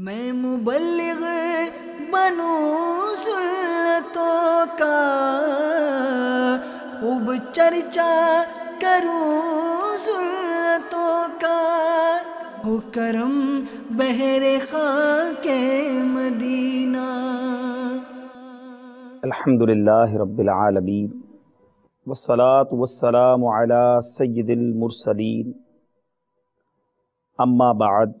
मैं मुबलिग बनूं सुन्नतों का खूब चर्चा करूं सुन्नतों का हो करम बहरे खाके मदीना अल्हम्दुलिल्लाह रब्बिल आलमीन वस्सलात वस्सलाम अला सय्यिदिल मुरसलीन अम्मा बाद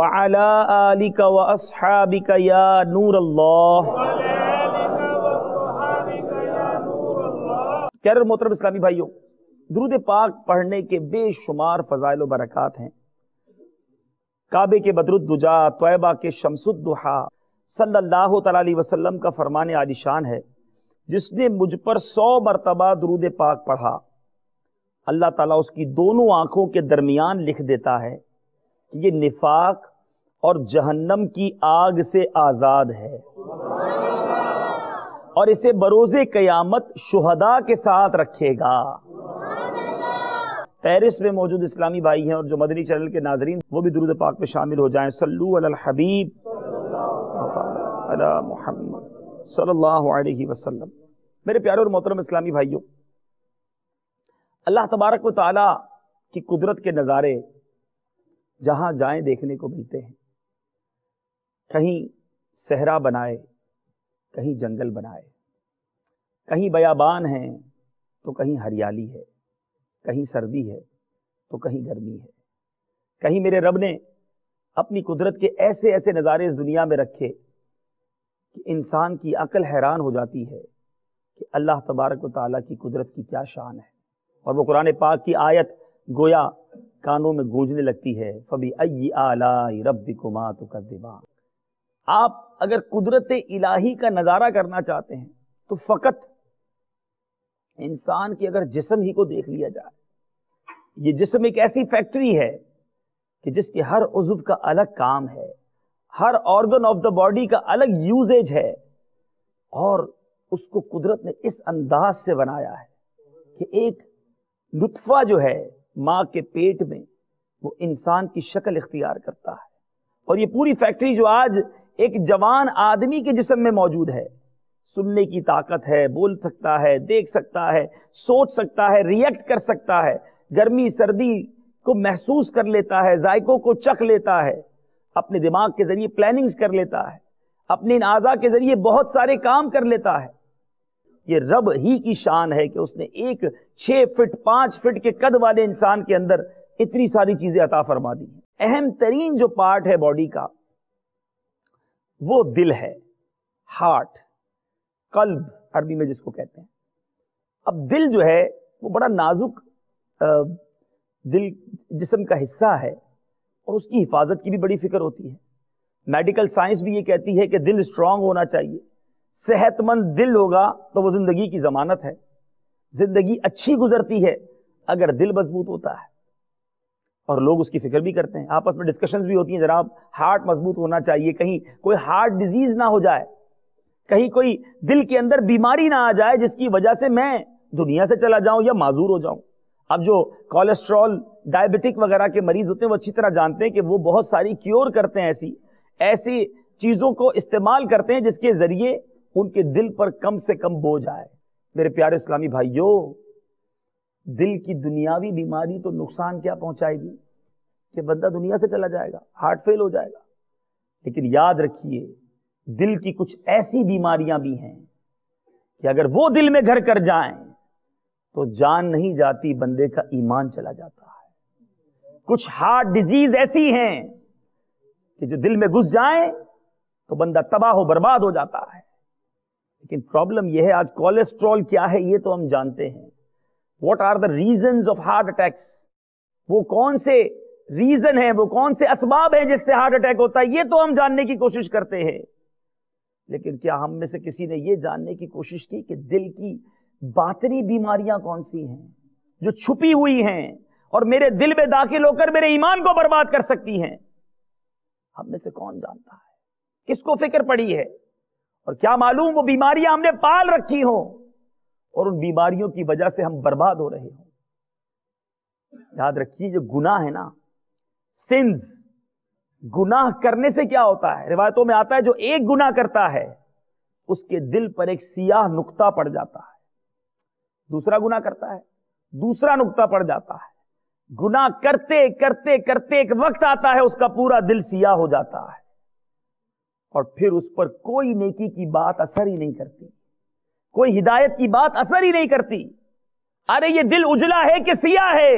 वला आलिका व असहाबिका या नूर अल्लाह प्यारे इस्लामी भाइयों दुरुद पाक पढ़ने के बेशुमार फ़जाइल बरकत हैं काबे के बदरुद दुजा तोयबा के शमसुद्दुहा सल्लल्लाहु अलैहि वसल्लम का फरमान आलिशान है जिसने मुझ पर सौ मरतबा दरूद पाक पढ़ा अल्लाह ताला उसकी दोनों आंखों के दरमियान लिख देता है कि ये निफाक और जहन्नम की आग से आज़ाद है और इसे बरोजे क़यामत शुहदा के साथ रखेगा पेरिस में मौजूद इस्लामी भाई हैं और जो मदनी चैनल के नाजरीन वो भी दुरुद पाक में शामिल हो जाएं सल्लू अल हबीब मोहम्मद सल्लल्लाहु अलैहि वसल्लम मेरे प्यारे और मोहतरम इस्लामी भाइयों अल्लाह तबारक व की कुदरत के नज़ारे जहां जाएं देखने को मिलते हैं कहीं सहरा बनाए कहीं जंगल बनाए कहीं बयाबान है तो कहीं हरियाली है कहीं सर्दी है तो कहीं गर्मी है कहीं मेरे रब ने अपनी कुदरत के ऐसे ऐसे नज़ारे इस दुनिया में रखे कि इंसान की अकल हैरान हो जाती है कि अल्लाह तबारक वाली की कुदरत की क्या शान है और वो कुरान पाक की आयत गोया कानों में गूंजने लगती है फबी अय आला रब कुमा तो आप अगर कुदरत इलाही का नज़ारा करना चाहते हैं तो फ़कत इंसान की अगर जिसम ही को देख लिया जाए ये जिसम एक ऐसी फैक्ट्री है कि जिसके हर उजुव का अलग काम है हर ऑर्गन ऑफ द बॉडी का अलग यूजेज है और उसको कुदरत ने इस अंदाज से बनाया है कि एक लुत्फा जो है माँ के पेट में वो इंसान की शक्ल इख्तियार करता है और ये पूरी फैक्ट्री जो आज एक जवान आदमी के जिसम में मौजूद है सुनने की ताकत है बोल सकता है देख सकता है सोच सकता है रिएक्ट कर सकता है गर्मी सर्दी को महसूस कर लेता है जायकों को चख लेता है अपने दिमाग के जरिए प्लानिंग्स कर लेता है अपने इन आज़ा के जरिए बहुत सारे काम कर लेता है ये रब ही की शान है कि उसने एक छे फिट पांच फिट के कद वाले इंसान के अंदर इतनी सारी चीज़ें अता फरमा दी अहम तरीन जो पार्ट है बॉडी का वो दिल है हार्ट कल्ब अरबी में जिसको कहते हैं अब दिल जो है वो बड़ा नाजुक दिल जिसम का हिस्सा है और उसकी हिफाजत की भी बड़ी फिक्र होती है मेडिकल साइंस भी ये कहती है कि दिल स्ट्रांग होना चाहिए सेहतमंद दिल होगा तो वो ज़िंदगी की ज़मानत है ज़िंदगी अच्छी गुजरती है अगर दिल मजबूत होता है और लोग उसकी फिक्र भी करते हैं आपस में डिस्कशंस भी होती हैं जरा हार्ट मजबूत होना चाहिए कहीं कोई हार्ट डिजीज ना हो जाए कहीं कोई दिल के अंदर बीमारी ना आ जाए जिसकी वजह से मैं दुनिया से चला जाऊं या माजूर हो जाऊं अब जो कोलेस्ट्रॉल डायबिटिक वगैरह के मरीज होते हैं वो अच्छी तरह जानते हैं कि वो बहुत सारी क्योर करते हैं ऐसी ऐसी चीजों को इस्तेमाल करते हैं जिसके जरिए उनके दिल पर कम से कम बोझ आए मेरे प्यारे इस्लामी भाइयों दिल की दुनियावी बीमारी तो नुकसान क्या पहुंचाएगी कि बंदा दुनिया से चला जाएगा हार्ट फेल हो जाएगा लेकिन याद रखिए दिल की कुछ ऐसी बीमारियां भी हैं कि अगर वो दिल में घर कर जाए तो जान नहीं जाती बंदे का ईमान चला जाता है कुछ हार्ट डिजीज ऐसी हैं कि जो दिल में घुस जाए तो बंदा तबाह हो बर्बाद हो जाता है लेकिन प्रॉब्लम यह है आज कोलेस्ट्रॉल क्या है ये तो हम जानते हैं what are the reason of heart attacks वो कौन से रीजन है वो कौन से असबाब हैं जिससे हार्ट अटैक होता है ये तो हम जानने की कोशिश करते हैं लेकिन क्या हम में से किसी ने ये जानने की कोशिश की कि दिल की बातरी बीमारियां कौन सी हैं जो छुपी हुई हैं और मेरे दिल में दाखिल होकर मेरे ईमान को बर्बाद कर सकती हैं हम में से कौन जानता है किसको फिक्र पड़ी है और क्या मालूम वो बीमारियां हमने पाल रखी हों और उन बीमारियों की वजह से हम बर्बाद हो रहे हों याद रखिए जो गुनाह है ना सिंस गुनाह करने से क्या होता है रिवायतों में आता है जो एक गुनाह करता है उसके दिल पर एक सियाह नुकता पड़ जाता है दूसरा गुनाह करता है दूसरा नुकता पड़ जाता है गुनाह करते करते करते एक वक्त आता है उसका पूरा दिल सियाह हो जाता है और फिर उस पर कोई नेकी की बात असर ही नहीं करती कोई हिदायत की बात असर ही नहीं करती अरे ये दिल उजला है कि सिया है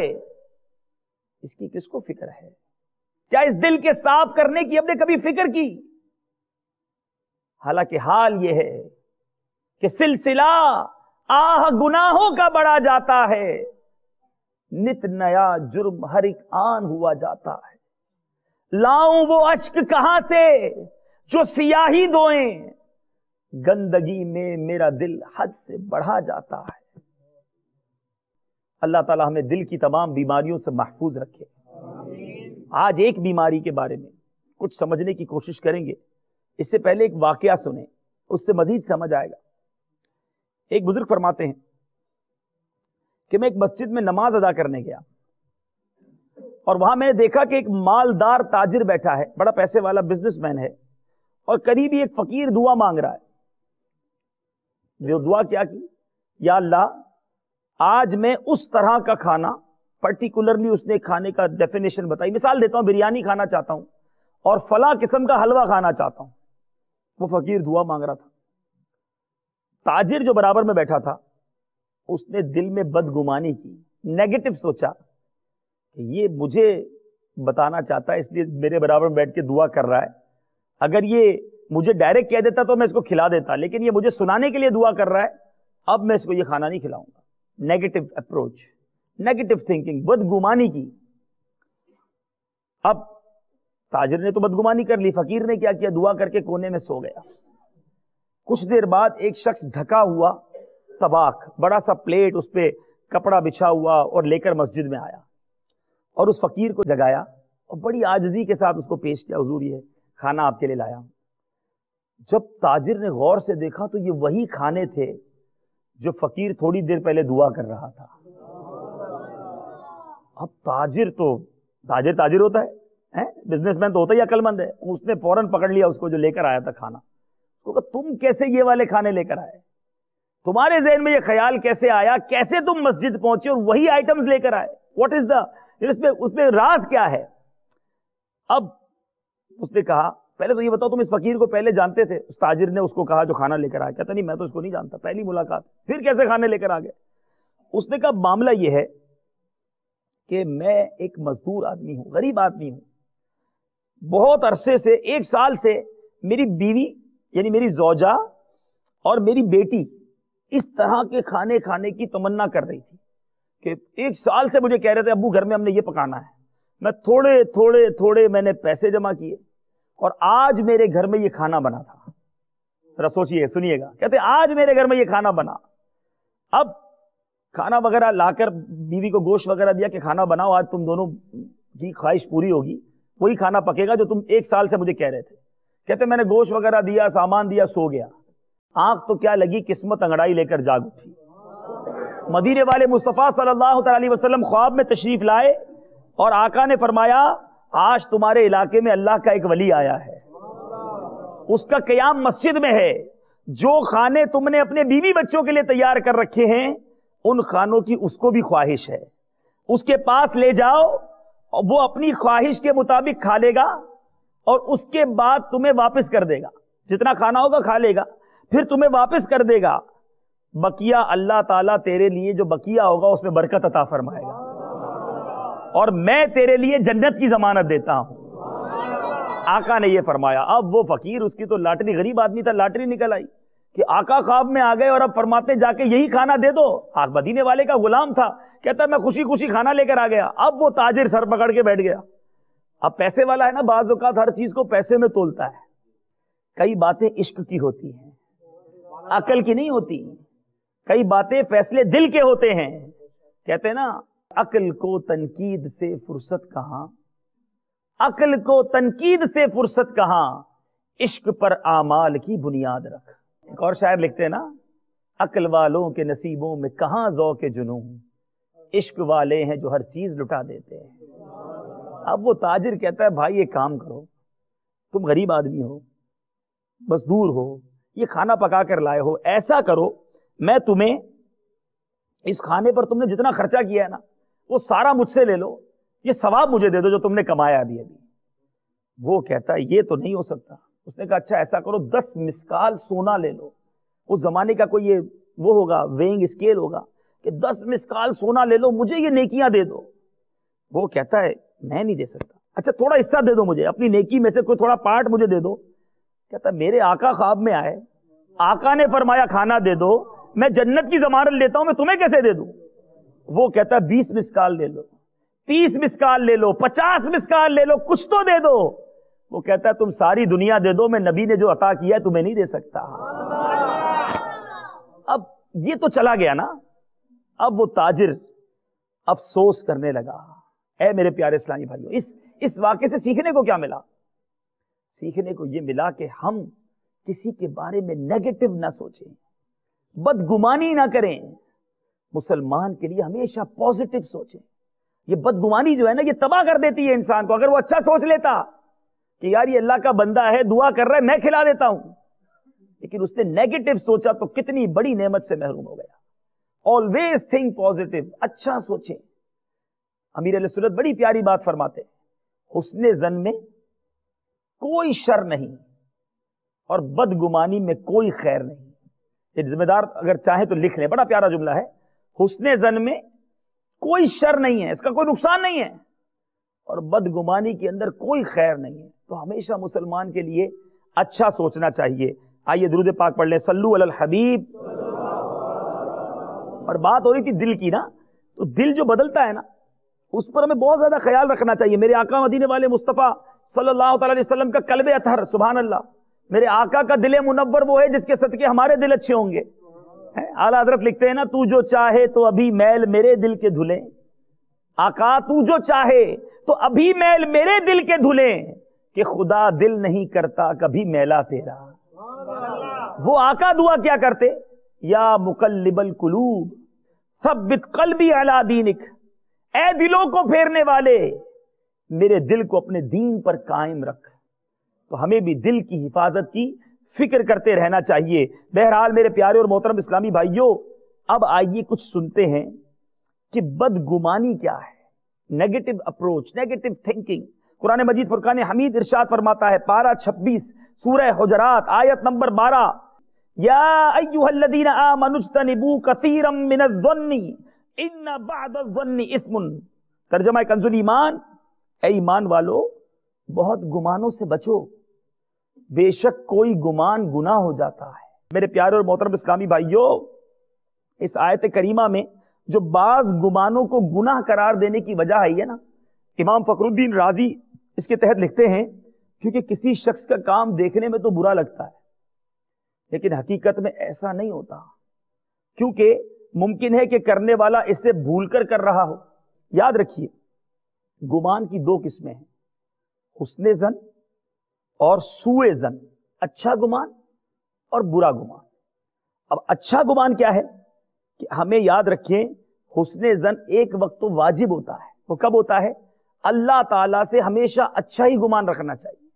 इसकी किसको फिक्र है क्या इस दिल के साफ करने की हमने कभी फिक्र की हालांकि हाल यह है कि सिलसिला आह गुनाहों का बढ़ा जाता है नित नया जुर्म हर एक आन हुआ जाता है लाऊं वो अश्क कहां से जो सियाही दोएं गंदगी में मेरा दिल हद से बढ़ा जाता है अल्लाह ताला हमें दिल की तमाम बीमारियों से महफूज रखे आज एक बीमारी के बारे में कुछ समझने की कोशिश करेंगे इससे पहले एक वाकया सुने उससे मजीद समझ आएगा एक बुजुर्ग फरमाते हैं कि मैं एक मस्जिद में नमाज अदा करने गया और वहां मैंने देखा कि एक मालदार ताजिर बैठा है बड़ा पैसे वाला बिजनेसमैन है और करीबी एक फकीर दुआ मांग रहा है वो दुआ क्या की या अल्लाह आज मैं उस तरह का खाना पर्टिकुलरली उसने खाने का डेफिनेशन बताई मिसाल देता हूं बिरयानी खाना चाहता हूं और फला किस्म का हलवा खाना चाहता हूं वो फकीर दुआ मांग रहा था ताजिर जो बराबर में बैठा था उसने दिल में बदगुमानी की नेगेटिव सोचा कि ये मुझे बताना चाहता है इसलिए मेरे बराबर में बैठ के दुआ कर रहा है अगर ये मुझे डायरेक्ट कह देता तो मैं इसको खिला देता लेकिन ये मुझे सुनाने के लिए दुआ कर रहा है अब मैं इसको ये खाना नहीं खिलाऊंगा नेगेटिव अप्रोच नेगेटिव थिंकिंग बदगुमानी की अब ताजर ने तो बदगुमानी कर ली फकीर ने क्या किया दुआ करके कोने में सो गया कुछ देर बाद एक शख्स धका हुआ तबाक बड़ा सा प्लेट उस पर कपड़ा बिछा हुआ और लेकर मस्जिद में आया और उस फकीर को जगाया और बड़ी आजजी के साथ उसको पेश किया हजूर ये खाना आपके लिए लाया जब ताजिर ने गौर से देखा तो ये वही खाने थे जो फकीर थोड़ी देर पहले दुआ कर रहा था अब ताजिर तो ताजिर ताजिर होता है हैं बिजनेसमैन तो होता ही अकलमंद है उसने फौरन पकड़ लिया उसको जो लेकर आया था खाना उसको कहा तुम कैसे ये वाले खाने लेकर आए तुम्हारे जहन में ये ख्याल कैसे आया कैसे तुम मस्जिद पहुंचे और वही आइटम्स लेकर आए व्हाट इज द उसमें उसमें राज क्या है अब उसने कहा पहले तो ये बताओ तुम इस फकीर को पहले जानते थे उस ताजिर ने उसको कहा जो खाना लेकर आया कहता नहीं मैं तो उसको नहीं जानता पहली मुलाकात फिर कैसे खाने लेकर आ गए उसने कहा मामला यह है कि मैं एक मजदूर आदमी हूं गरीब आदमी हूं बहुत अरसे से एक साल से मेरी बीवी यानी मेरी जोजा और मेरी बेटी इस तरह के खाने खाने की तमन्ना कर रही थी कि एक साल से मुझे कह रहे थे अबू घर में हमने ये पकाना है मैं थोड़े थोड़े थोड़े मैंने पैसे जमा किए और आज मेरे घर में ये खाना बना था जरा सोचिए सुनिएगा कहते आज मेरे घर में ये खाना बना अब खाना वगैरह लाकर बीवी को गोश्त वगैरह दिया कि खाना बनाओ आज तुम दोनों की ख्वाहिश पूरी होगी वही खाना पकेगा जो तुम एक साल से मुझे कह रहे थे कहते मैंने गोश वगैरह दिया सामान दिया सो गया आंख तो क्या लगी किस्मत अंगड़ाई लेकर जाग उठी मदीने वाले मुस्तफ़ा सल्लल्लाहु अलैहि वसल्लम ख्वाब में तशरीफ लाए और आका ने फरमाया आज तुम्हारे इलाके में अल्लाह का एक वली आया है उसका क्याम मस्जिद में है जो खाने तुमने अपने बीवी बच्चों के लिए तैयार कर रखे हैं उन खानों की उसको भी ख्वाहिश है उसके पास ले जाओ और वो अपनी ख्वाहिश के मुताबिक खा लेगा और उसके बाद तुम्हें वापस कर देगा जितना खाना होगा खा लेगा फिर तुम्हें वापस कर देगा बकिया अल्लाह ताला तेरे लिए जो बकिया होगा उसमें बरकत अता फरमाएगा और मैं तेरे लिए जन्नत की जमानत देता हूं आका ने ये फरमाया अब वो फकीर उसकी तो लाटरी गरीब आदमी था लाटरी निकल आई कि आका ख्वाब में आ गए और अब फरमाते जाके यही खाना दे दो आग मदीने वाले का गुलाम था कहता मैं खुशी खुशी खाना लेकर आ गया अब वो ताजिर सर पकड़ के बैठ गया अब पैसे वाला है ना बाज हर चीज को पैसे में तोलता है कई बातें इश्क की होती हैं अकल की नहीं होती कई बातें फैसले दिल के होते हैं कहते हैं ना अकल को तनकीद से फुर्सत कहां अकल को तनकीद से फुर्सत कहा इश्क पर आमाल की बुनियाद रख एक और शायर लिखते हैं ना अकल वालों के नसीबों में कहां जो के जुनू इश्क वाले हैं जो हर चीज लुटा देते हैं अब वो ताजिर कहता है भाई ये काम करो तुम गरीब आदमी हो मजदूर हो ये खाना पका कर लाए हो ऐसा करो मैं तुम्हें इस खाने पर तुमने जितना खर्चा किया है ना वो सारा मुझसे ले लो ये सवाब मुझे दे दो जो तुमने कमाया अभी अभी वो कहता है ये तो नहीं हो सकता उसने कहा अच्छा ऐसा करो दस मिसकाल सोना ले लो उस जमाने का कोई ये वो होगा वेइंग स्केल होगा कि दस मिसकाल सोना ले लो मुझे ये नेकियां दे दो वो कहता है मैं नहीं दे सकता अच्छा थोड़ा हिस्सा दे दो मुझे अपनी नेकी में से कोई थोड़ा पार्ट मुझे दे दो कहता मेरे आका ख्वाब में आए आका ने फरमाया खाना दे दो मैं जन्नत की जमानत लेता हूं मैं तुम्हें कैसे दे दू वो कहता है बीस मिस कॉल ले लो तीस मिस कॉल ले लो पचास मिस कॉल ले लो कुछ तो दे दो वो कहता है तुम सारी दुनिया दे दो मैं नबी ने जो अता किया है तुम्हें नहीं दे सकता अब ये तो चला गया ना अब वो ताजिर अफसोस करने लगा ए मेरे प्यारे इस्लामी भाइयों इस इस वाक्य से सीखने को क्या मिला सीखने को ये मिला कि हम किसी के बारे में नेगेटिव ना सोचें बदगुमानी ना करें मुसलमान के लिए हमेशा पॉजिटिव सोचे ये बदगुमानी जो है ना ये तबाह कर देती है इंसान को अगर वो अच्छा सोच लेता कि यार ये अल्लाह का बंदा है दुआ कर रहा है मैं खिला देता हूं लेकिन उसने नेगेटिव सोचा तो कितनी बड़ी नेमत से महरूम हो गया ऑलवेज थिंक पॉजिटिव अच्छा सोचे अमीर सूरत बड़ी प्यारी बात फरमाते हुसन जन में कोई शर नहीं और बदगुमानी में कोई खैर नहीं ये जिम्मेदार अगर चाहे तो लिख लें बड़ा प्यारा जुमला है हुसन जन में कोई शर नहीं है इसका कोई नुकसान नहीं है और बदगुमानी के अंदर कोई खैर नहीं है तो हमेशा मुसलमान के लिए अच्छा सोचना चाहिए आइए दुरुद पाक पढ़ लें सल्लू अल हबीब और बात हो रही थी दिल की ना तो दिल जो बदलता है ना उस पर हमें बहुत ज्यादा ख्याल रखना चाहिए मेरे आका मदीने वाले मुस्तफ़ा सल्लल्लाहु अलैहि वसल्लम का कलबे अतहर सुबहान अल्लाह मेरे आका का दिले मुनवर वो है जिसके सदके हमारे दिल अच्छे होंगे आला हजरत लिखते हैं ना तू जो चाहे तो अभी मैल मेरे दिल के धुले आका तू जो चाहे तो अभी मैल मेरे दिल के धुले कि खुदा दिल नहीं करता कभी मैला तेरा वो आका दुआ क्या करते या मुकल्लिबल कुलूब सब्बित भी अला दीनिक ए दिलों को फेरने वाले मेरे दिल को अपने दीन पर कायम रख तो हमें भी दिल की हिफाजत की फिक्र करते रहना चाहिए बहरहाल मेरे प्यारे और मोहतरम इस्लामी भाइयों अब आइए कुछ सुनते हैं कि बदगुमानी क्या है negative approach negative thinking Quran Majeed Furqan Hamid इरशाद फरमाता है पारा छब्बीस सूरह हजरात आयत नंबर बारह ईमान वालों बहुत गुमानों से बचो बेशक कोई गुमान गुना हो जाता है मेरे प्यारे और मोहतरब इस्लामी भाइयों इस आयत करीमा में जो बाज गुमानों को गुनाह करार देने की वजह आई है ना इमाम फखरुद्दीन राजी इसके तहत लिखते हैं क्योंकि किसी शख्स का काम देखने में तो बुरा लगता है लेकिन हकीकत में ऐसा नहीं होता क्योंकि मुमकिन है कि करने वाला इसे भूल कर कर रहा हो याद रखिए गुमान की दो किस्में हैं हुसन जन और सुएजन अच्छा गुमान और बुरा गुमान अब अच्छा गुमान क्या है कि हमें याद रखें हुसन जन एक वक्त तो वाजिब होता है वो कब होता है अल्लाह ताला से हमेशा अच्छा ही गुमान रखना चाहिए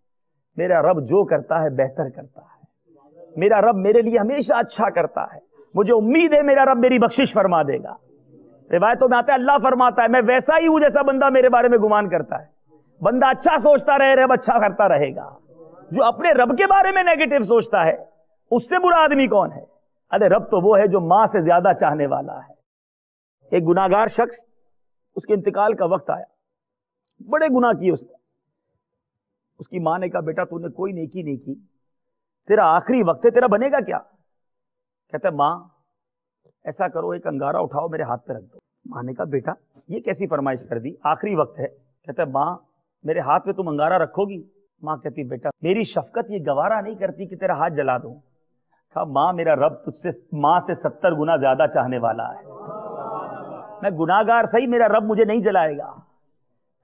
मेरा रब जो करता है बेहतर करता है मेरा रब मेरे लिए हमेशा अच्छा करता है मुझे उम्मीद है मेरा रब मेरी बख्शिश फरमा देगा रिवायतों में आता है अल्लाह फरमाता है मैं वैसा ही हूं जैसा बंदा मेरे बारे में गुमान करता है बंदा अच्छा सोचता रहे रब अच्छा करता रहेगा जो अपने रब के बारे में नेगेटिव सोचता है उससे बुरा आदमी कौन है अरे रब तो वो है जो मां से ज्यादा चाहने वाला है एक गुनागार शख्स उसके इंतकाल का वक्त आया बड़े गुना किए उसने उसकी मां ने कहा बेटा तूने कोई नेकी नहीं की तेरा आखिरी वक्त है तेरा बनेगा क्या कहता है मां ऐसा करो एक अंगारा उठाओ मेरे हाथ पे रख दो मां ने कहा बेटा ये कैसी फरमाइश कर दी आखिरी वक्त है कहता है मेरे हाथ पे तुम अंगारा रखोगी माँ कहती बेटा मेरी शफकत ये गवारा नहीं करती कि तेरा हाथ जला दू कहा माँ मेरा रब तुझसे माँ से सत्तर गुना ज्यादा चाहने वाला है मैं गुनागार सही मेरा रब मुझे नहीं जलाएगा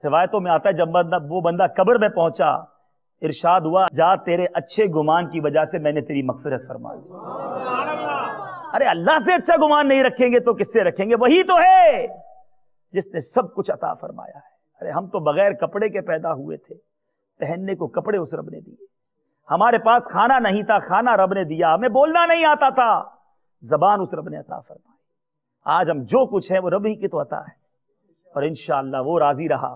रिवायतों में आता है जब बंदा वो बंदा कब्र में पहुंचा इरशाद हुआ जा तेरे अच्छे गुमान की वजह से मैंने तेरी मकफरत फरमा दी अरे अल्लाह से अच्छा गुमान नहीं रखेंगे तो किससे रखेंगे वही तो है जिसने सब कुछ अता फरमाया है अरे हम तो बगैर कपड़े के पैदा हुए थे पहनने को कपड़े उस रब ने दिए हमारे पास खाना नहीं था खाना रब ने दिया हमें बोलना नहीं आता था जबान उस रब ने अता फरमाई आज हम जो कुछ है वो रब ही की तो अता है और इनशाला वो राजी रहा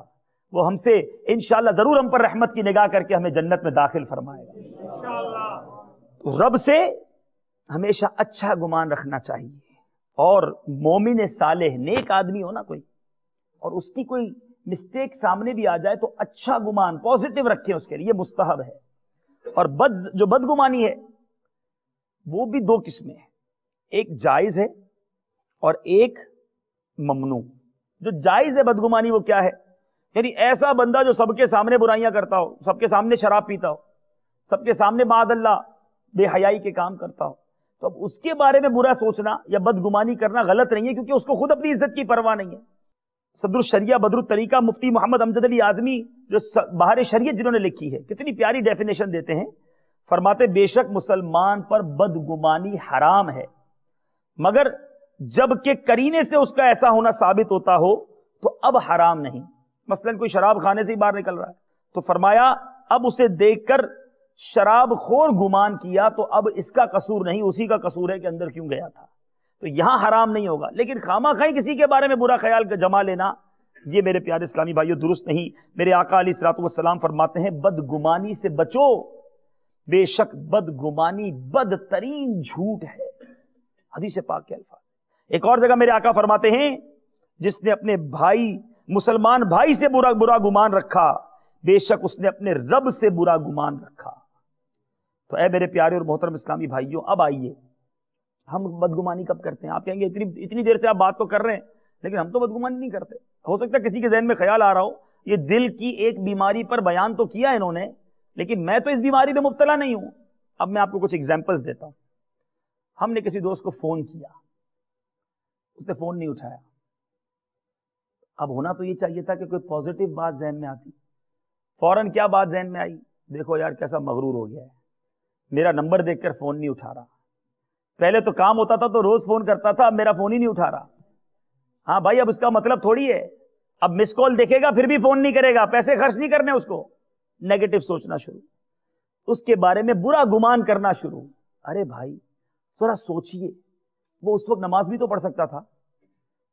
वो हमसे इनशाला जरूर हम पर रहमत की निगाह करके हमें जन्नत में दाखिल फरमाएगा तो रब से हमेशा अच्छा गुमान रखना चाहिए और मोमिन साले नेक आदमी हो ना कोई और उसकी कोई मिस्टेक सामने भी आ जाए तो अच्छा गुमान पॉजिटिव रखें उसके लिए मुस्तहब है और बद जो बदगुमानी है वो भी दो किस्में है एक जायज है और एक ममनू जो जायज है बदगुमानी वो क्या है यानी ऐसा बंदा जो सबके सामने बुराइयां करता हो सबके सामने शराब पीता हो सबके सामने मादल्ला बेहयाई के काम करता हो तो अब उसके बारे में बुरा सोचना या बदगुमानी करना गलत नहीं है क्योंकि उसको खुद अपनी इज्जत की परवाह नहीं है सदर शरिया बदर तरीका मुफ्ती मोहम्मद अमजद अली आजमी जो बाहर शरीय जिन्होंने लिखी है कितनी प्यारी डेफिनेशन देते हैं फरमाते बेशक मुसलमान पर बदगुमानी हराम है मगर जब के करीने से उसका ऐसा होना साबित होता हो तो अब हराम नहीं मसलन कोई शराब खाने से ही बाहर निकल रहा है तो फरमाया अब उसे देखकर शराब खोर गुमान किया तो अब इसका कसूर नहीं उसी का कसूर है कि अंदर क्यों गया था तो यहां हराम नहीं होगा लेकिन खामा खाई किसी के बारे में बुरा ख्याल जमा लेना ये मेरे प्यारे इस्लामी भाइयों दुरुस्त नहीं मेरे आका अली सलाम फरमाते हैं बदगुमानी से बचो बेशक बदगुमानी बदतरीन झूठ है हदीस पाक के अल्फाज एक और जगह मेरे आका फरमाते हैं जिसने अपने भाई मुसलमान भाई से बुरा बुरा गुमान रखा बेशक उसने अपने रब से बुरा गुमान रखा तो ऐ मेरे प्यारे और मोहतरम इस्लामी भाइयों अब आइए हम बदगुमानी कब करते हैं आप कहेंगे इतनी इतनी देर से आप बात तो कर रहे हैं लेकिन हम तो बदगुमानी नहीं करते हो सकता किसी के जहन में ख्याल आ रहा हो ये दिल की एक बीमारी पर बयान तो किया इन्होंने लेकिन मैं तो इस बीमारी में मुबतला नहीं हूं अब मैं आपको कुछ एग्जाम्पल्स देता हूं हमने किसी दोस्त को फोन किया उसने फोन नहीं उठाया अब होना तो ये चाहिए था कि कोई पॉजिटिव बात जहन में आती फौरन क्या बात जहन में आई देखो यार कैसा मगरूर हो गया है मेरा नंबर देखकर फोन नहीं उठा रहा पहले तो काम होता था तो रोज फोन करता था अब मेरा फोन ही नहीं उठा रहा हाँ भाई अब उसका मतलब थोड़ी है अब मिस कॉल देखेगा फिर भी फोन नहीं करेगा पैसे खर्च नहीं करने उसको नेगेटिव सोचना शुरू उसके बारे में बुरा गुमान करना शुरू अरे भाई थोड़ा सोचिए वो उस वक्त नमाज भी तो पढ़ सकता था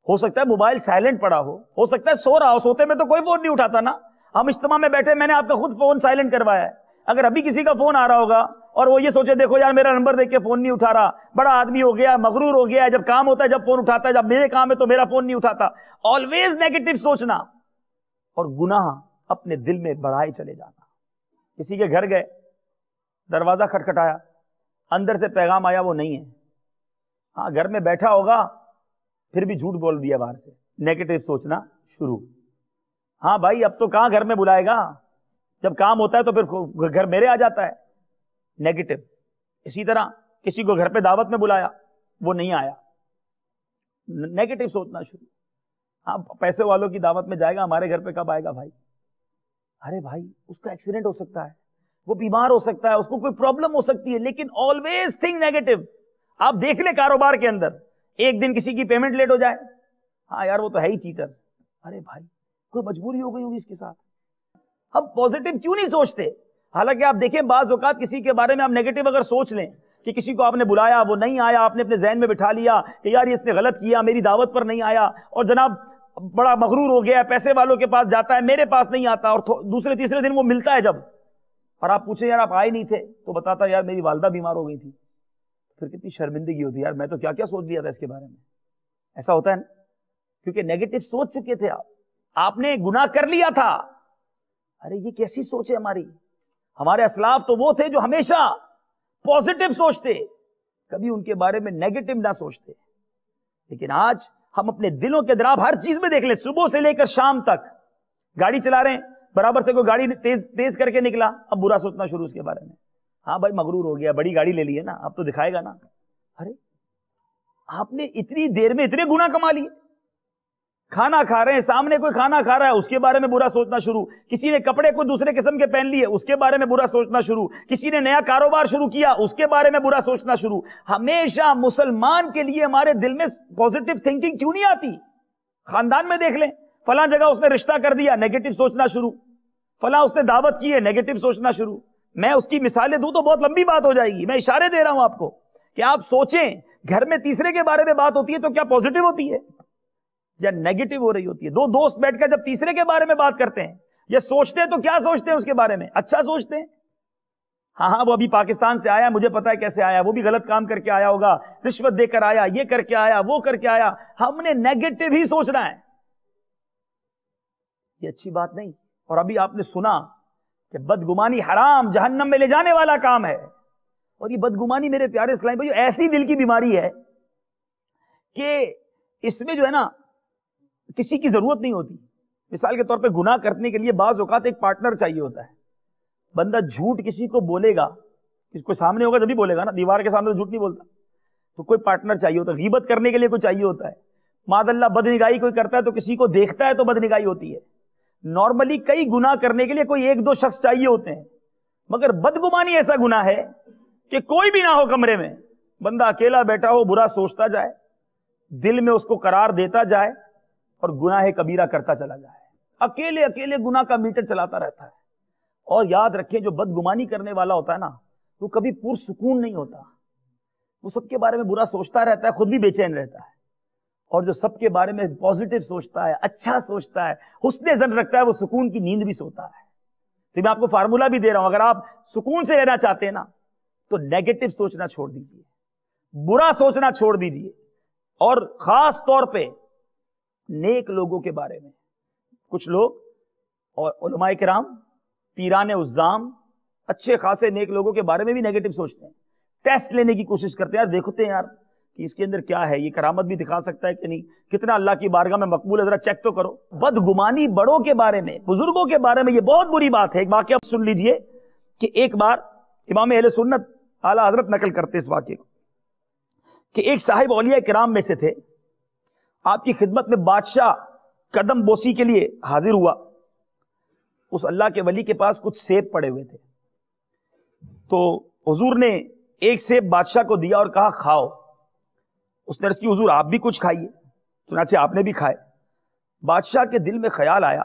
हो सकता है मोबाइल साइलेंट पड़ा हो हो सकता है सो रहा हो सोते में तो कोई फोन नहीं उठाता ना हम इज्तम में बैठे मैंने आपका खुद फोन साइलेंट करवाया है अगर अभी किसी का फोन आ रहा होगा और वो ये सोचे देखो यार मेरा नंबर देख के फोन नहीं उठा रहा बड़ा आदमी हो गया मगरूर हो गया जब काम होता है जब फोन उठाता है जब मेरे काम है तो मेरा फोन नहीं उठाता ऑलवेज नेगेटिव सोचना और गुनाह अपने दिल में बढ़ाए चले जाना किसी के घर गए दरवाजा खटखटाया अंदर से पैगाम आया वो नहीं है हाँ घर में बैठा होगा फिर भी झूठ बोल दिया बाहर से नेगेटिव सोचना शुरू हाँ भाई अब तो कहाँ घर में बुलाएगा जब काम होता है तो फिर घर मेरे आ जाता है नेगेटिव इसी तरह किसी को घर पे दावत में बुलाया वो नहीं आया नेगेटिव सोचना शुरू हाँ पैसे वालों की दावत में जाएगा हमारे घर पे कब आएगा भाई अरे भाई उसका एक्सीडेंट हो सकता है वो बीमार हो सकता है उसको कोई प्रॉब्लम हो सकती है लेकिन ऑलवेज थिंक नेगेटिव आप देख ले कारोबार के अंदर एक दिन किसी की पेमेंट लेट हो जाए हाँ यार वो तो है ही चीटर अरे भाई कोई मजबूरी हो गई होगी इसके साथ हम पॉजिटिव क्यों नहीं सोचते हालांकि आप देखें बाज औकात किसी के बारे में आप नेगेटिव अगर सोच लें कि किसी को आपने बुलाया वो नहीं आया आपने अपने जहन में बिठा लिया कि यार इसने गलत किया मेरी दावत पर नहीं आया और जनाब बड़ा मकरूर हो गया पैसे वालों के पास जाता है मेरे पास नहीं आता और दूसरे तीसरे दिन वो मिलता है जब और आप पूछे यार आप आए नहीं थे तो बताता यार मेरी वालदा बीमार हो गई थी फिर कितनी शर्मिंदगी होती यार मैं तो क्या क्या सोच लिया था इसके बारे में ऐसा होता है ना क्योंकि नेगेटिव सोच चुके थे आप आपने गुनाह कर लिया था अरे ये कैसी सोच है हमारी हमारे असलाफ तो वो थे जो हमेशा पॉजिटिव सोचते कभी उनके बारे में नेगेटिव ना सोचते लेकिन आज हम अपने दिलों के दराब हर चीज में देख ले सुबह से लेकर शाम तक गाड़ी चला रहे हैं बराबर से कोई गाड़ी तेज तेज करके निकला अब बुरा सोचना शुरू उसके बारे में हाँ भाई मगरूर हो गया बड़ी गाड़ी ले ली है ना अब तो दिखाएगा ना अरे आपने इतनी देर में इतने गुना कमा लिए खाना खा रहे हैं सामने कोई खाना खा रहा है उसके बारे में बुरा सोचना शुरू किसी ने कपड़े कोई दूसरे किस्म के पहन लिए उसके बारे में बुरा सोचना शुरू किसी ने नया कारोबार शुरू किया उसके बारे में बुरा सोचना शुरू हमेशा मुसलमान के लिए हमारे दिल में पॉजिटिव थिंकिंग क्यों नहीं आती खानदान में देख लें फला जगह उसने रिश्ता कर दिया नेगेटिव सोचना शुरू फला उसने दावत की है नेगेटिव सोचना शुरू मैं उसकी मिसालें दूं तो बहुत लंबी बात हो जाएगी मैं इशारे दे रहा हूं आपको कि आप सोचें घर में तीसरे के बारे में बात होती है तो क्या पॉजिटिव होती है या नेगेटिव हो रही होती है दो दोस्त बैठकर जब तीसरे के बारे में बात करते हैं या सोचते हैं तो क्या सोचते हैं उसके बारे में अच्छा सोचते हैं हाँ हाँ वो अभी पाकिस्तान से आया मुझे पता है कैसे आया वो भी गलत काम करके आया होगा रिश्वत देकर आया ये करके आया वो करके आया हमने नेगेटिव ही सोचना है ये अच्छी बात नहीं और अभी आपने सुना कि बदगुमानी हराम जहन्नम में ले जाने वाला काम है और ये बदगुमानी मेरे प्यारे इस्लाम भाई ऐसी दिल की बीमारी है कि इसमें जो है ना किसी की जरूरत नहीं होती मिसाल के तौर पे गुनाह करने के लिए बाज औकात एक पार्टनर चाहिए होता है बंदा झूठ किसी को बोलेगा किसको सामने होगा जब बोलेगा ना दीवार के सामने तो झूठ नहीं बोलता तो कोई पार्टनर चाहिए होता है गिबत करने के लिए कोई चाहिए होता है मादल्ला बदनिगाही कोई करता है तो किसी को देखता है तो बदनिगाही होती है नॉर्मली कई गुना करने के लिए कोई एक दो शख्स चाहिए होते हैं मगर बदगुमानी ऐसा गुना है कि कोई भी ना हो कमरे में बंदा अकेला बैठा हो बुरा सोचता जाए दिल में उसको करार देता जाए और गुनाह कबीरा करता चला जाए अकेले अकेले गुना का मीटर चलाता रहता है और याद रखें जो बदगुमानी करने वाला होता है ना वो कभी पुरसकून नहीं होता वो सबके बारे में बुरा सोचता रहता है खुद भी बेचैन रहता है और जो सबके बारे में पॉजिटिव सोचता है अच्छा सोचता है उसने जन रखता है वो सुकून की नींद भी सोता है तो मैं आपको फार्मूला भी दे रहा हूं अगर आप सुकून से रहना चाहते हैं ना तो नेगेटिव सोचना छोड़ दीजिए बुरा सोचना छोड़ दीजिए और खास तौर पे नेक लोगों के बारे में कुछ लोग और उलमाए कराम पीरान उज्जाम अच्छे खासे नेक लोगों के बारे में भी नेगेटिव सोचते हैं टेस्ट लेने की कोशिश करते हैं यार देखते तो हैं यार कि इसके अंदर क्या है ये करामत भी दिखा सकता है कि नहीं कितना अल्लाह की बारगाह में मकबूल है जरा चेक तो करो बदगुमानी बड़ों के बारे में बुजुर्गों के बारे में ये बहुत बुरी बात है एक वाक्य आप सुन लीजिए कि एक बार इमाम अहले सुन्नत आला हजरत नकल करते इस वाक्य को कि एक साहिब औलिया कराम में से थे आपकी खिदमत में बादशाह कदम बोसी के लिए हाजिर हुआ उस अल्लाह के वली के पास कुछ सेब पड़े हुए थे तो हजूर ने एक सेब बादशाह को दिया और कहा खाओ उस अर्ज की हजूर आप भी कुछ खाइए सुनाचे आपने भी खाए बादशाह के दिल में ख्याल आया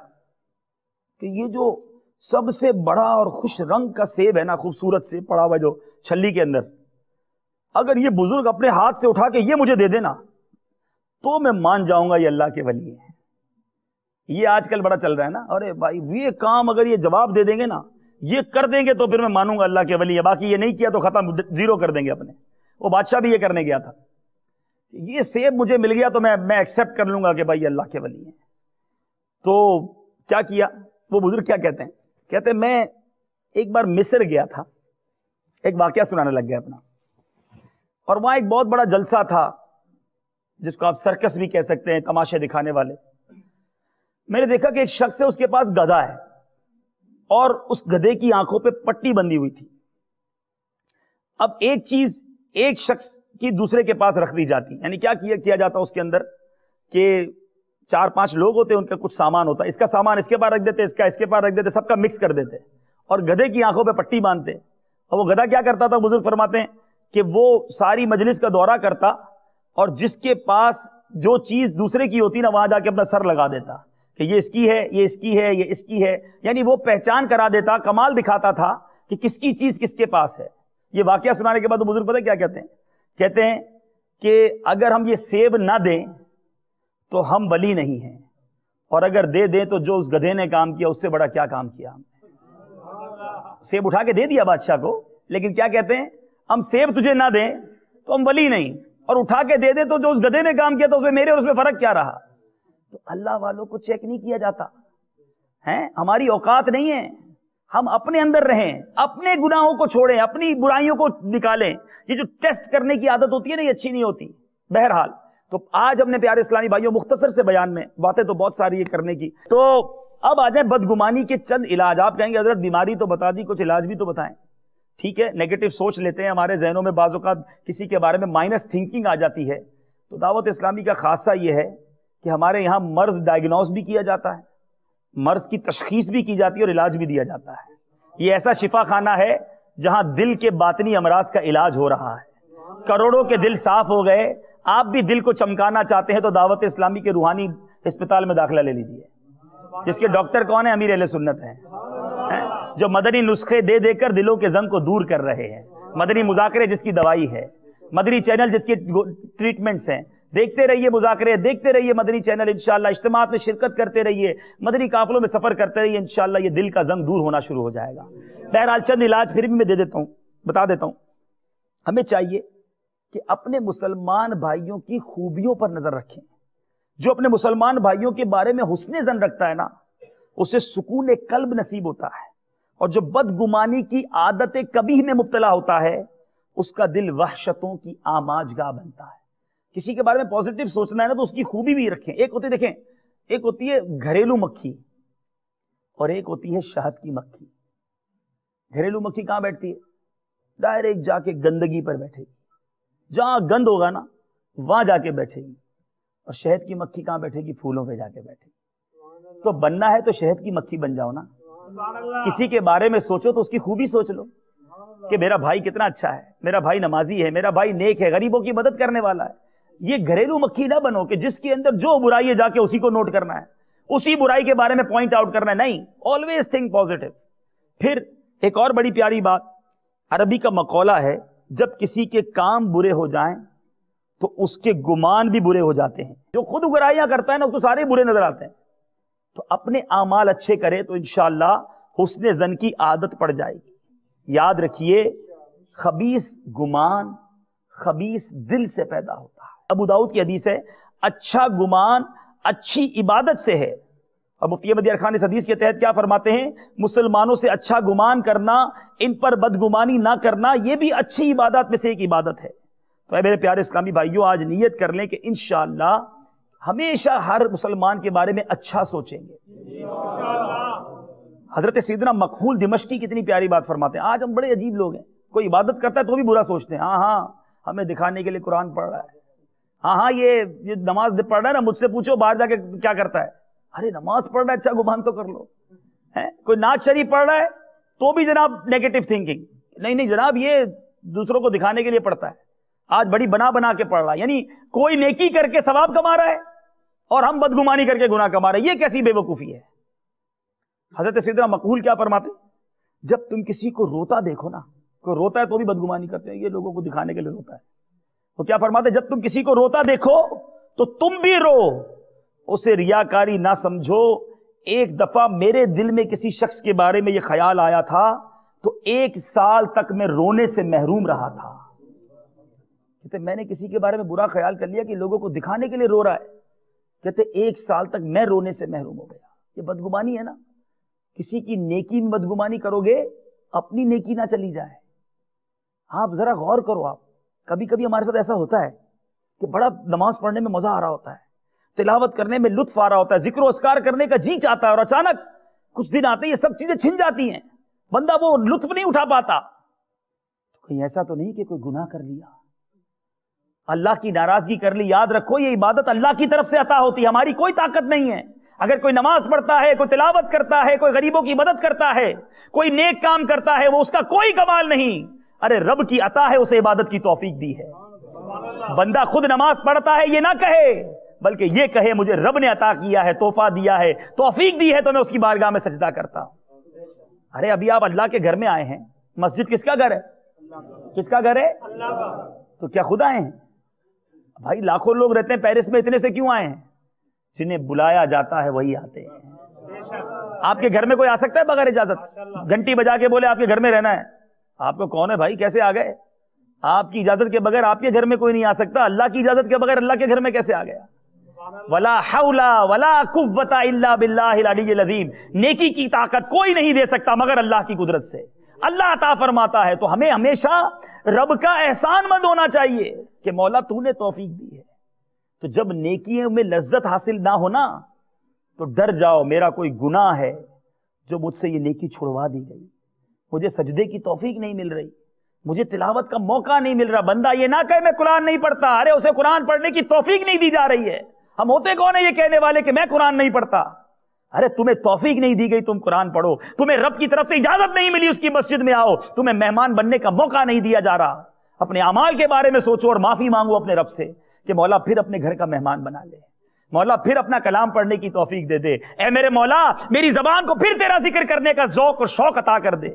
कि ये जो सबसे बड़ा और खुश रंग का सेब है ना खूबसूरत सेब पड़ा हुआ जो छली के अंदर अगर ये बुजुर्ग अपने हाथ से उठा के ये मुझे दे देना तो मैं मान जाऊंगा ये अल्लाह के वली है ये आजकल बड़ा चल रहा है ना अरे भाई ये काम अगर ये जवाब दे देंगे ना ये कर देंगे तो फिर मैं मानूंगा अल्लाह के वली है बाकी ये नहीं किया तो खत्म जीरो कर देंगे अपने वो बादशाह भी ये करने गया था ये सेब मुझे मिल गया तो मैं मैं एक्सेप्ट कर लूंगा कि भाई अल्लाह के वली है तो क्या किया वो बुजुर्ग क्या कहते हैं कहते हैं मैं एक बार मिस्र गया था एक वाक्य सुनाने लग गया अपना और वहां एक बहुत बड़ा जलसा था जिसको आप सर्कस भी कह सकते हैं तमाशे दिखाने वाले मैंने देखा कि एक शख्स है उसके पास गधा है और उस गधे की आंखों पे पट्टी बंधी हुई थी अब एक चीज एक शख्स की दूसरे के पास रख दी जाती यानी क्या किया किया जाता उसके अंदर कि चार पांच लोग होते उनका कुछ सामान होता है इसका सामान इसके पास रख देते इसका इसके पास रख देते सबका मिक्स कर देते और गधे की आंखों पर पट्टी बांधते और वो गधा क्या करता था बुजुर्ग फरमाते हैं कि वो सारी मजलिस का दौरा करता और जिसके पास जो चीज दूसरे की होती ना वहां जाके अपना सर लगा देता कि ये इसकी है ये इसकी है ये इसकी है यानी वो पहचान करा देता कमाल दिखाता था कि किसकी चीज किसके पास है ये वाक्य सुनाने के बाद तो बुजुर्ग पता क्या कहते हैं कहते हैं कि अगर हम ये सेब ना दें तो हम बली नहीं हैं और अगर दे दें तो जो उस गधे ने काम किया उससे बड़ा क्या काम किया हमने सेब उठा के दे दिया बादशाह को लेकिन क्या कहते हैं हम सेब तुझे ना दें तो हम बली नहीं और उठा के दे दे तो जो उस गधे ने काम किया था उसमें मेरे और उसमें फर्क क्या रहा तो अल्लाह वालों को चेक नहीं किया जाता है हमारी औकात नहीं है हम अपने अंदर रहें अपने गुनाहों को छोड़ें अपनी बुराइयों को निकालें ये जो टेस्ट करने की आदत होती है ना ये अच्छी नहीं होती बहरहाल तो आज हमने प्यारे इस्लामी भाइयों मुख्तसर से बयान में बातें तो बहुत सारी है करने की तो अब आ जाए बदगुमानी के चंद इलाज आप कहेंगे हजरत बीमारी तो बता दी कुछ इलाज भी तो बताएं ठीक है नेगेटिव सोच लेते हैं हमारे जहनों में का किसी के बारे में माइनस थिंकिंग आ जाती है तो दावत इस्लामी का खासा ये है कि हमारे यहाँ मर्ज डायग्नोस भी किया जाता है मर्ज की तशखीस भी की जाती है और इलाज भी दिया जाता है ये ऐसा शिफा खाना है जहाँ दिल के बातनी अमराज का इलाज हो रहा है करोड़ों के दिल साफ हो गए आप भी दिल को चमकाना चाहते हैं तो दावत इस्लामी के रूहानी अस्पताल में दाखिला ले लीजिए जिसके डॉक्टर कौन है अमीर अल सुन्नत है जो मदनी नुस्खे दे देकर दिलों के जंग को दूर कर रहे हैं मदनी मुजाकरे जिसकी दवाई है मदनी चैनल जिसकी ट्रीटमेंट्स हैं देखते रहिए मुजाकरे देखते रहिए मदनी चैनल इंशाल्लाह इज्तमात में शिरकत करते रहिए मदनी काफलों में सफ़र करते रहिए इंशाल्लाह ये दिल का जंग दूर होना शुरू हो जाएगा बहरहाल चंद इलाज फिर भी मैं दे देता हूँ बता देता हूँ हमें चाहिए कि अपने मुसलमान भाइयों की खूबियों पर नज़र रखें जो अपने मुसलमान भाइयों के बारे में हुसन जन रखता है ना उसे सुकून कल्ब नसीब होता है और जो बदगुमानी की आदतें कभी में मुबतला होता है उसका दिल वहशतों की आमाजगा बनता है किसी के बारे में पॉजिटिव सोचना है ना तो उसकी खूबी भी रखें एक होती देखें एक होती है घरेलू मक्खी और एक होती है शहद की मक्खी घरेलू मक्खी कहां बैठती है डायरेक्ट जाके गंदगी पर बैठेगी जहां गंद होगा ना वहां जाके बैठेगी और शहद की मक्खी कहां बैठेगी फूलों पे जाके बैठेगी तो बनना है तो शहद की मक्खी बन जाओ ना किसी के बारे में सोचो तो उसकी खूबी सोच लो कि मेरा भाई कितना अच्छा है मेरा भाई नमाजी है मेरा भाई नेक है गरीबों की मदद करने वाला है ये घरेलू मक्खी ना बनो कि जिसके अंदर जो बुराई है जाके उसी को नोट करना है उसी बुराई के बारे में पॉइंट आउट करना है नहीं ऑलवेज थिंक पॉजिटिव फिर एक और बड़ी प्यारी बात अरबी का मकौला है जब किसी के काम बुरे हो जाएं तो उसके गुमान भी बुरे हो जाते हैं जो खुद बुराइयां करता है ना उसको सारे बुरे नजर आते हैं तो अपने आमाल अच्छे करें तो इनशाला हुसन जन की आदत पड़ जाएगी याद रखिए खबीस गुमान खबीस दिल से पैदा होता है अबू दाऊद की हदीस है अच्छा गुमान अच्छी इबादत से है और मुफ्ती अहमद खान इस हदीस के तहत क्या फरमाते हैं मुसलमानों से अच्छा गुमान करना इन पर बदगुमानी ना करना यह भी अच्छी इबादत में से एक इबादत है तो मेरे प्यारे इस्लामी भाइयों आज नीयत कर लें कि इन हमेशा हर मुसलमान के बारे में अच्छा सोचेंगे हजरत सीदना मकहूल दिमश्की कितनी प्यारी बात फरमाते हैं आज हम बड़े अजीब लोग हैं कोई इबादत करता है तो भी बुरा सोचते हैं हाँ हाँ हमें दिखाने के लिए कुरान पढ़ रहा है हाँ हाँ ये ये नमाज पढ़ रहा है ना मुझसे पूछो बाहर जाके क्या करता है अरे नमाज पढ़ रहा है अच्छा गुमान तो कर लो है कोई नाच शरीफ पढ़ रहा है तो भी जनाब नेगेटिव थिंकिंग नहीं नहीं जनाब ये दूसरों को दिखाने के लिए पढ़ता है आज बड़ी बना बना के पढ़ रहा है यानी कोई नेकी करके सवाब कमा रहा है और हम बदगुमानी करके गुना कमा रहे ये कैसी बेवकूफ़ी है हजरत सिदना मकबूल क्या फरमाते जब तुम किसी को रोता देखो ना कोई रोता है तो भी बदगुमानी करते हैं ये लोगों को दिखाने के लिए रोता है वो तो क्या फरमाते जब तुम किसी को रोता देखो तो तुम भी रो उसे रियाकारी ना समझो एक दफा मेरे दिल में किसी शख्स के बारे में यह ख्याल आया था तो एक साल तक मैं रोने से महरूम रहा था तो मैंने किसी के बारे में बुरा ख्याल कर लिया कि लोगों को दिखाने के लिए रो रहा है कहते एक साल तक मैं रोने से महरूम हो गया ये बदगुमानी है ना किसी की नेकी में बदगुमानी करोगे अपनी नेकी ना चली जाए आप जरा गौर करो आप कभी कभी हमारे साथ ऐसा होता है कि बड़ा नमाज पढ़ने में मजा आ रहा होता है तिलावत करने में लुत्फ आ रहा होता है जिक्र उसकार करने का जी चाहता है और अचानक कुछ दिन आते ये सब चीजें छिन जाती हैं बंदा वो लुत्फ नहीं उठा पाता तो कहीं ऐसा तो नहीं कि कोई गुनाह कर लिया अल्लाह की नाराजगी कर ली याद रखो ये इबादत अल्लाह की तरफ से अता होती है हमारी कोई ताकत नहीं है अगर कोई नमाज पढ़ता है कोई तिलावत करता है कोई गरीबों की मदद करता है कोई नेक काम करता है वो उसका कोई कमाल नहीं अरे रब की अता है उसे इबादत की तोफीक दी है बंदा खुद नमाज पढ़ता है ये ना कहे बल्कि ये कहे मुझे रब ने अता किया है तोहफा दिया है तोफीक दी है तो मैं उसकी बारगाह में सजदा करता अरे अभी आप अल्लाह के घर में आए हैं मस्जिद किसका घर है किसका घर है तो क्या खुद आए हैं भाई लाखों लोग रहते हैं पेरिस में इतने से क्यों आए हैं जिन्हें बुलाया जाता है वही आते हैं आपके घर में कोई आ सकता है बगैर इजाजत घंटी बजा के बोले आपके घर में रहना है आपको कौन है भाई कैसे आ गए आपकी इजाजत के बगैर आपके घर में कोई नहीं आ सकता अल्लाह की इजाजत के बगैर अल्लाह के घर में कैसे आ गया वला हौला वला कुव्वता इल्ला नेकी की ताकत कोई नहीं दे सकता मगर अल्लाह की कुदरत से अल्लाह अता फरमाता है तो हमें हमेशा रब का एहसान मंद होना चाहिए कि मौला तूने तोफीक दी है तो जब नेकियों में लज्जत हासिल ना होना तो डर जाओ मेरा कोई गुना है जो मुझसे ये नेकी छुड़वा दी गई मुझे सजदे की तोफीक नहीं मिल रही मुझे तिलावत का मौका नहीं मिल रहा बंदा ये ना कहे मैं कुरान नहीं पढ़ता अरे उसे कुरान पढ़ने की तोफीक नहीं दी जा रही है हम होते कौन है ये कहने वाले कि मैं कुरान नहीं पढ़ता अरे तुम्हें तोफीक नहीं दी गई तुम कुरान पढ़ो तुम्हें रब की तरफ से इजाजत नहीं मिली उसकी मस्जिद में आओ तुम्हें मेहमान बनने का मौका नहीं दिया जा रहा अपने अमाल के बारे में सोचो और माफी मांगो अपने रब से कि मौला फिर अपने घर का मेहमान बना ले मौला फिर अपना कलाम पढ़ने की तोफीक दे दे ए मेरे मौला मेरी जबान को फिर तेरा जिक्र करने का जौक और शौक अता कर दे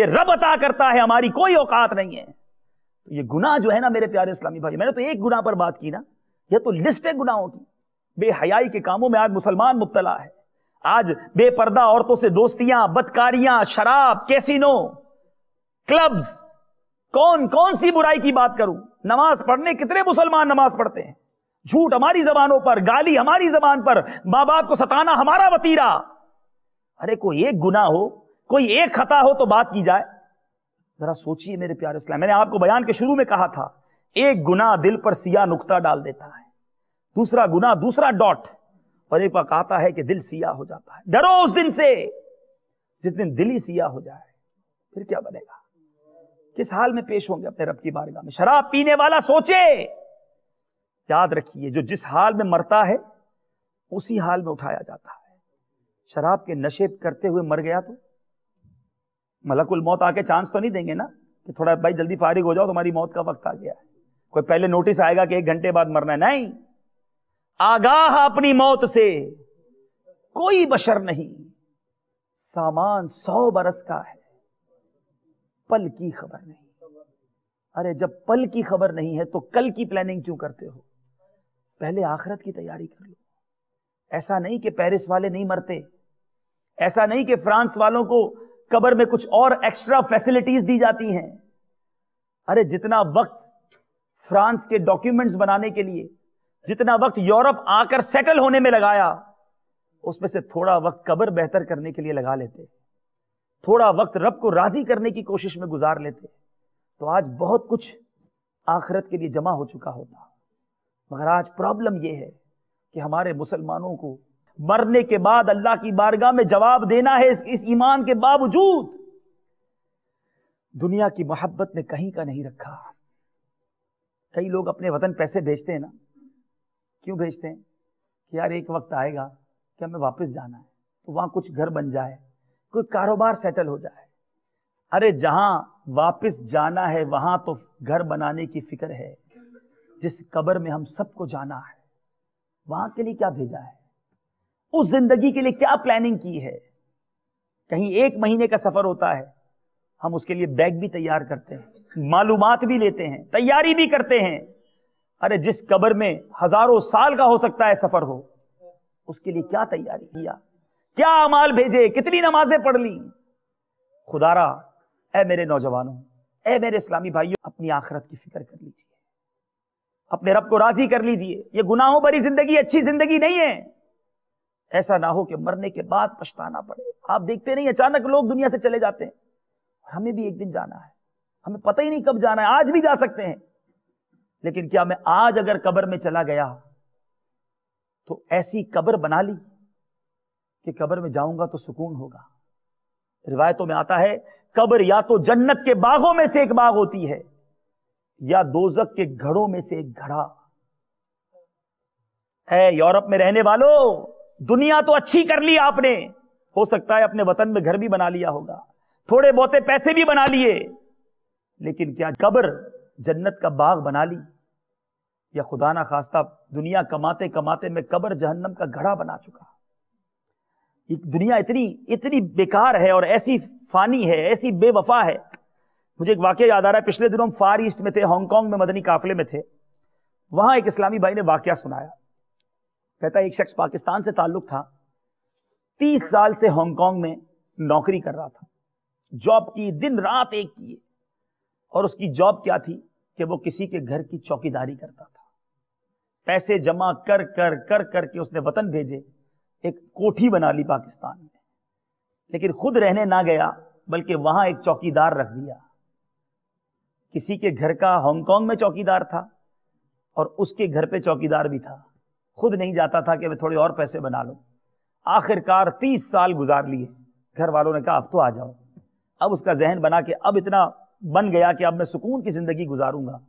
ये रब अता करता है हमारी कोई औकात नहीं है तो ये गुना जो है ना मेरे प्यारे इस्लामी भाई मैंने तो एक गुना पर बात की ना यह तो लिस्ट है गुनाहों की बेहयाई के कामों में आज मुसलमान मुबतला है आज बेपर्दा औरतों से दोस्तियां बदकारियां शराब कैसीनो क्लब्स कौन कौन सी बुराई की बात करूं नमाज पढ़ने कितने मुसलमान नमाज पढ़ते हैं झूठ हमारी जबानों पर गाली हमारी जबान पर मां बाप को सताना हमारा वतीरा अरे कोई एक गुना हो कोई एक खता हो तो बात की जाए जरा सोचिए मेरे प्यारे इस्लाम मैंने आपको बयान के शुरू में कहा था एक गुना दिल पर सिया नुकता डाल देता है दूसरा गुना दूसरा डॉट और एक वक्त आता है कि दिल सिया हो जाता है डरो उस दिन से जिस दिन दिल ही सिया हो जाए फिर क्या बनेगा किस हाल में पेश होंगे अपने रब की बारगाह में शराब पीने वाला सोचे याद रखिए जो जिस हाल में मरता है उसी हाल में उठाया जाता है शराब के नशे करते हुए मर गया तो मलकुल मौत आके चांस तो नहीं देंगे ना कि थोड़ा भाई जल्दी फारिग हो जाओ तुम्हारी मौत का वक्त आ गया है कोई पहले नोटिस आएगा कि एक घंटे बाद मरना है नहीं आगाह अपनी मौत से कोई बशर नहीं सामान सौ बरस का है पल की खबर नहीं अरे जब पल की खबर नहीं है तो कल की प्लानिंग क्यों करते हो पहले आखरत की तैयारी कर लो ऐसा नहीं कि पेरिस वाले नहीं मरते ऐसा नहीं कि फ्रांस वालों को कबर में कुछ और एक्स्ट्रा फैसिलिटीज दी जाती हैं अरे जितना वक्त फ्रांस के डॉक्यूमेंट्स बनाने के लिए जितना वक्त यूरोप आकर सेटल होने में लगाया उसमें से थोड़ा वक्त कब्र बेहतर करने के लिए लगा लेते थोड़ा वक्त रब को राजी करने की कोशिश में गुजार लेते तो आज बहुत कुछ आखिरत के लिए जमा हो चुका होता मगर आज प्रॉब्लम यह है कि हमारे मुसलमानों को मरने के बाद अल्लाह की बारगाह में जवाब देना है इस, इस ईमान के बावजूद दुनिया की मोहब्बत ने कहीं का नहीं रखा कई लोग अपने वतन पैसे भेजते हैं ना क्यों भेजते हैं कि यार एक वक्त आएगा कि हमें वापस जाना है तो वहां कुछ घर बन जाए कोई कारोबार सेटल हो जाए अरे जहां वापस जाना है वहां तो घर बनाने की फिक्र है जिस कबर में हम सबको जाना है वहां के लिए क्या भेजा है उस जिंदगी के लिए क्या प्लानिंग की है कहीं एक महीने का सफर होता है हम उसके लिए बैग भी तैयार करते हैं मालूमात भी लेते हैं तैयारी भी करते हैं अरे जिस कब्र में हजारों साल का हो सकता है सफर हो उसके लिए क्या तैयारी किया क्या अमाल भेजे कितनी नमाजें पढ़ ली खुदारा ए मेरे नौजवानों ए मेरे इस्लामी भाइयों अपनी आखरत की फिक्र कर लीजिए अपने रब को राजी कर लीजिए यह गुनाहों भरी जिंदगी अच्छी जिंदगी नहीं है ऐसा ना हो कि मरने के बाद पछताना पड़े आप देखते नहीं अचानक लोग दुनिया से चले जाते हैं हमें भी एक दिन जाना है हमें पता ही नहीं कब जाना है आज भी जा सकते हैं लेकिन क्या मैं आज अगर कब्र में चला गया तो ऐसी कब्र बना ली कि कब्र में जाऊंगा तो सुकून होगा रिवायतों में आता है कब्र या तो जन्नत के बागों में से एक बाग होती है या दोजक के घड़ों में से एक घड़ा है यूरोप में रहने वालों दुनिया तो अच्छी कर ली आपने हो सकता है अपने वतन में घर भी बना लिया होगा थोड़े बहुते पैसे भी बना लिए लेकिन क्या कब्र जन्नत का बाग बना ली या खुदा ना खास्ता दुनिया कमाते कमाते में कब्र जहन्नम का घड़ा बना चुका दुनिया इतनी इतनी बेकार है और ऐसी फानी है ऐसी बेवफा है मुझे एक वाक्य याद आ रहा है पिछले दिनों हम फार ईस्ट में थे हांगकांग में मदनी काफिले में थे वहां एक इस्लामी भाई ने वाक्य सुनाया कहता एक शख्स पाकिस्तान से ताल्लुक था तीस साल से हांगकांग में नौकरी कर रहा था जॉब की दिन रात एक किए और उसकी जॉब क्या थी कि वो किसी के घर की चौकीदारी करता था पैसे जमा कर कर कर कर के उसने वतन भेजे एक कोठी बना ली पाकिस्तान में लेकिन खुद रहने ना गया बल्कि वहां एक चौकीदार रख दिया किसी के घर का हांगकांग में चौकीदार था और उसके घर पे चौकीदार भी था खुद नहीं जाता था कि मैं थोड़े और पैसे बना लूं आखिरकार तीस साल गुजार लिए घर वालों ने कहा अब तो आ जाओ अब उसका जहन बना के अब इतना बन गया कि अब मैं सुकून की जिंदगी गुजारूंगा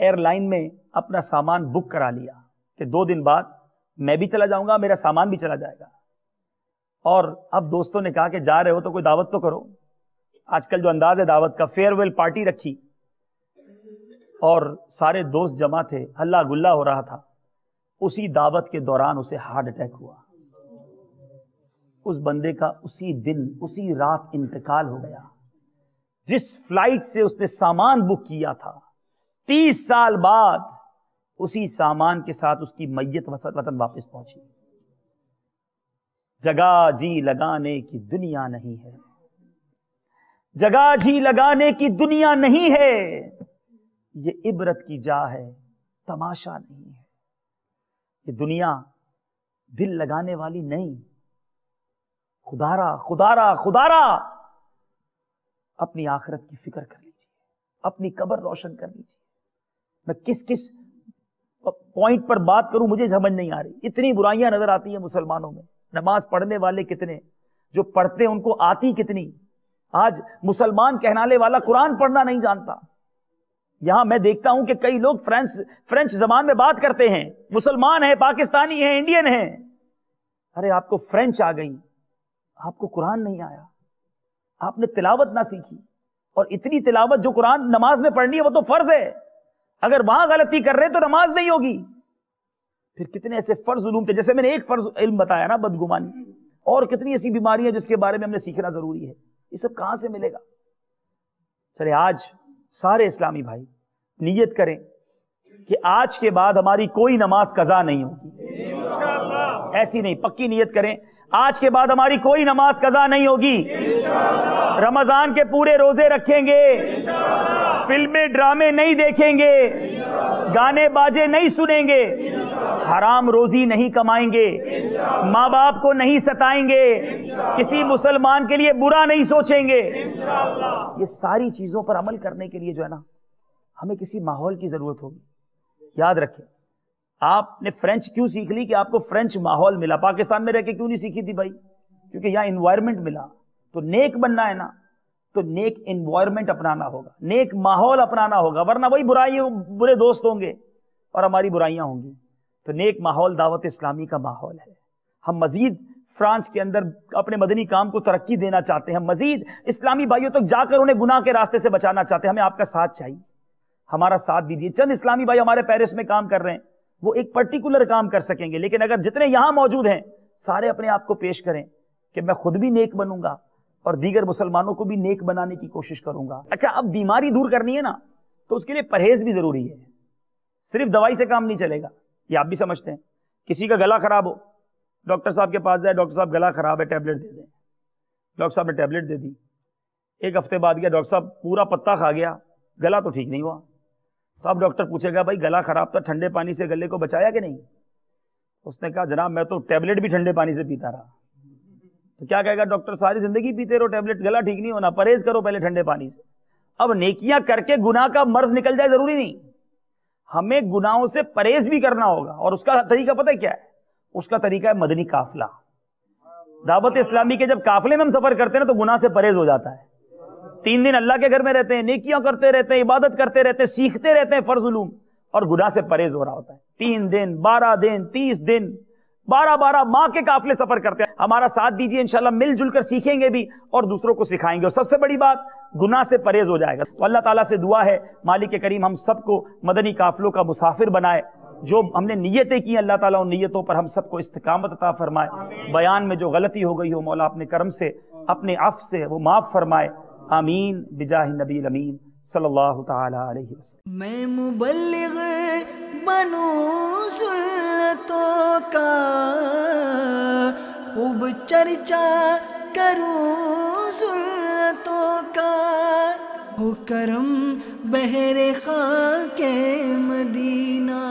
एयरलाइन में अपना सामान बुक करा लिया कि दो दिन बाद मैं भी चला जाऊंगा मेरा सामान भी चला जाएगा और अब दोस्तों ने कहा कि जा रहे हो तो कोई दावत तो करो आजकल जो अंदाज है दावत का फेयरवेल पार्टी रखी और सारे दोस्त जमा थे हल्ला गुल्ला हो रहा था उसी दावत के दौरान उसे हार्ट अटैक हुआ उस बंदे का उसी दिन उसी रात इंतकाल हो गया जिस फ्लाइट से उसने सामान बुक किया था तीस साल बाद उसी सामान के साथ उसकी मैयत वतन वापस पहुंची जगह जी लगाने की दुनिया नहीं है जगह जी लगाने की दुनिया नहीं है ये इबरत की जा है तमाशा नहीं है ये दुनिया दिल लगाने वाली नहीं खुदारा खुदारा खुदारा अपनी आखिरत की फिक्र कर लीजिए अपनी कबर रोशन कर लीजिए मैं किस किस पॉइंट पर बात करूं मुझे समझ नहीं आ रही इतनी बुराइयां नजर आती हैं मुसलमानों में नमाज पढ़ने वाले कितने जो पढ़ते हैं उनको आती कितनी आज मुसलमान कहनाने वाला कुरान पढ़ना नहीं जानता यहां मैं देखता हूं कि कई लोग फ्रेंच फ्रेंच जबान में बात करते हैं मुसलमान है पाकिस्तानी है इंडियन है अरे आपको फ्रेंच आ गई आपको कुरान नहीं आया आपने तिलावत ना सीखी और इतनी तिलावत जो कुरान नमाज में पढ़नी है वो तो फर्ज है अगर वहां गलती कर रहे तो नमाज नहीं होगी फिर कितने ऐसे फर्ज उलूम थे जैसे मैंने एक फर्ज इल्म बताया ना बदगुमानी और कितनी ऐसी बीमारियां जिसके बारे में हमने सीखना जरूरी है ये सब कहां से मिलेगा चले आज सारे इस्लामी भाई नीयत करें कि आज के बाद हमारी कोई नमाज कजा नहीं होगी ऐसी नहीं पक्की नीयत करें आज के बाद हमारी कोई नमाज कजा नहीं होगी रमजान के पूरे रोजे रखेंगे फिल्में ड्रामे नहीं देखेंगे गाने बाजे नहीं सुनेंगे हराम रोजी नहीं कमाएंगे माँ बाप को नहीं सताएंगे किसी मुसलमान के लिए बुरा नहीं सोचेंगे ये सारी चीज़ों पर अमल करने के लिए जो है ना हमें किसी माहौल की ज़रूरत होगी याद रखें आपने फ्रेंच क्यों सीख ली कि आपको फ्रेंच माहौल मिला पाकिस्तान में रह के क्यों नहीं सीखी थी भाई क्योंकि यहां इन्वायरमेंट मिला तो नेक बनना है ना तो नेक इन्वायरमेंट अपनाना होगा नेक माहौल अपनाना होगा वरना वही बुराई बुरे दोस्त होंगे और हमारी बुराइयां होंगी तो नेक माहौल दावत इस्लामी का माहौल है हम मजीद फ्रांस के अंदर अपने मदनी काम को तरक्की देना चाहते हैं मजीद इस्लामी भाइयों तक तो जाकर उन्हें गुनाह के रास्ते से बचाना चाहते हैं हमें आपका साथ चाहिए हमारा साथ दीजिए चंद इस्लामी भाई हमारे पेरिस में काम कर रहे हैं वो एक पर्टिकुलर काम कर सकेंगे लेकिन अगर जितने यहां मौजूद हैं सारे अपने आप को पेश करें कि मैं खुद भी नेक बनूंगा और दीगर मुसलमानों को भी नेक बनाने की कोशिश करूंगा अच्छा अब बीमारी दूर करनी है ना तो उसके लिए परहेज भी जरूरी है सिर्फ दवाई से काम नहीं चलेगा ये आप भी समझते हैं किसी का गला खराब हो डॉक्टर साहब के पास जाए डॉक्टर साहब गला खराब है टैबलेट दे दें डॉक्टर साहब ने टैबलेट दे दी एक हफ्ते बाद गया डॉक्टर साहब पूरा पत्ता खा गया गला तो ठीक नहीं हुआ तो अब डॉक्टर पूछेगा भाई गला खराब था ठंडे पानी से गले को बचाया कि नहीं उसने कहा जनाब मैं तो टैबलेट भी ठंडे पानी से पीता रहा तो क्या कहेगा डॉक्टर सारी जिंदगी पीते रहो टेबलेट गला ठीक नहीं होना परहेज करो पहले ठंडे पानी से अब नेकियां करके गुना का मर्ज निकल जाए जरूरी नहीं हमें गुनाहों से परहेज भी करना होगा और उसका तरीका पता है क्या है उसका तरीका है मदनी काफिला दावत इस्लामी के जब काफिले में हम सफर करते हैं ना तो गुनाह से परहेज हो जाता है तीन दिन अल्लाह के घर में रहते हैं नेकियां करते रहते हैं इबादत करते रहते हैं सीखते रहते हैं फर्जुलूम और गुनाह से परहेज हो रहा होता है तीन दिन बारह दिन तीस दिन बारह बारह माह के काफिले सफर करते हैं हमारा साथ दीजिए इनशाला मिलजुल कर सीखेंगे भी और दूसरों को सिखाएंगे और सबसे बड़ी बात गुना से परहेज हो जाएगा तो अल्लाह ताला से दुआ है मालिक के करीम हम सबको मदनी काफिलों का मुसाफिर बनाए जो हमने नीयतें की अल्लाह ताला उन नीयतों पर हम सबको इस्तकामत अता फरमाए बयान में जो गलती हो गई हो मौला अपने कर्म से अपने अफ से वो माफ़ फरमाए आमीन बिजाह नबी अमीन सल्लल्लाहु ताला अलैहि वसल्लम मैं मुबल्लिग बनूं सुन्नतों का खूब चर्चा करूं सुन्नतों का हो करम बहरे खा के मदीना